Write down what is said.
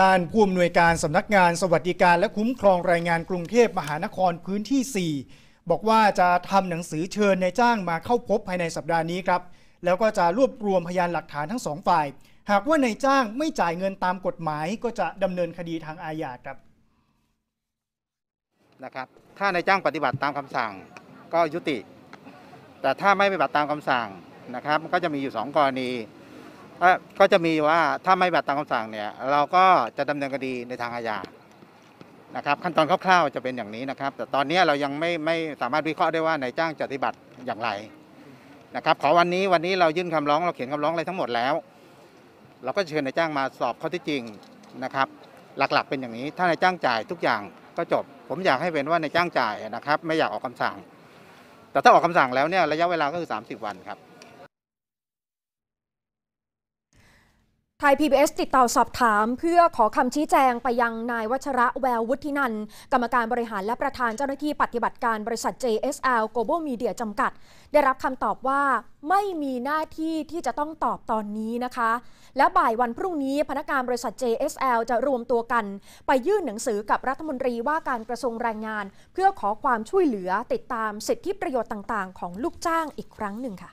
ด้านผู้อำนวยการ สำนักงาน สวัสดิการและคุ้มครองแรงงานกรุงเทพมหานครพื้นที่ 4 บอกว่าจะทำหนังสือเชิญนายจ้างมาเข้าพบภายในสัปดาห์นี้ครับแล้วก็จะรวบรวมพยานหลักฐานทั้งสองฝ่าย หากว่านายจ้างไม่จ่ายเงินตามกฎหมายก็จะดำเนินคดีทางอาญาครับนะครับ ถ้านายจ้างปฏิบัติตามคำสั่งก็ยุติ แต่ถ้าไม่ปฏิบัติตามคำสั่งนะครับก็จะมีอยู่ 2 กรณีก็จะมีว่าถ้าไม่แบบัตตามคำสั่งเนี่ยเราก็จะดำเนินคดีในทางอาญานะครับขั้นตอนคร่าวๆจะเป็นอย่างนี้นะครับแต่ตอนนี้เรายังไม่ไม่สามารถวิเคราะห์ได้ว่านายจ้างจะปฏิบัติอย่างไรนะครับขอวันนี้วันนี้เรายื่นคำร้องเราเขียนคำร้องอะไรทั้งหมดแล้ว เราก็เชิญนายจ้างมาสอบข้อที่จริงนะครับหลักๆเป็นอย่างนี้ถ้านายจ้างจ่ายทุกอย่างก็จบ ผมอยากให้เป็นว่านายจ้างจ่ายนะครับไม่อยากออกคำสั่ง แต่ถ้าออกคำสั่งแล้วเนี่ยระยะเวลาก็คือ 30 วันครับไทย PBS ติดต่อสอบถาม เพื่อขอคำชี้แจงไปยังนายวัชระแวววุฒินัน กรรมการบริหารและประธานเจ้าหน้าที่ปฏิบัติการบริษัท JSL Global Media จำกัด ได้รับคำตอบว่าไม่มีหน้าที่ที่จะต้องตอบตอนนี้นะคะ และบ่ายวันพรุ่งนี้พนักงานบริษัท JSL จะรวมตัวกันไปยื่นหนังสือกับรัฐมนตรีว่าการกระทรวงแรงงาน เพื่อขอความช่วยเหลือติดตามสิทธิประโยชน์ต่างๆ ของลูกจ้างอีกครั้งหนึ่งค่ะ